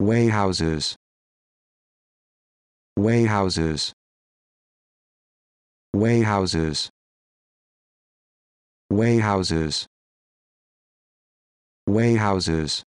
Wayhouses. Wayhouses. Wayhouses. Wayhouses. Wayhouses.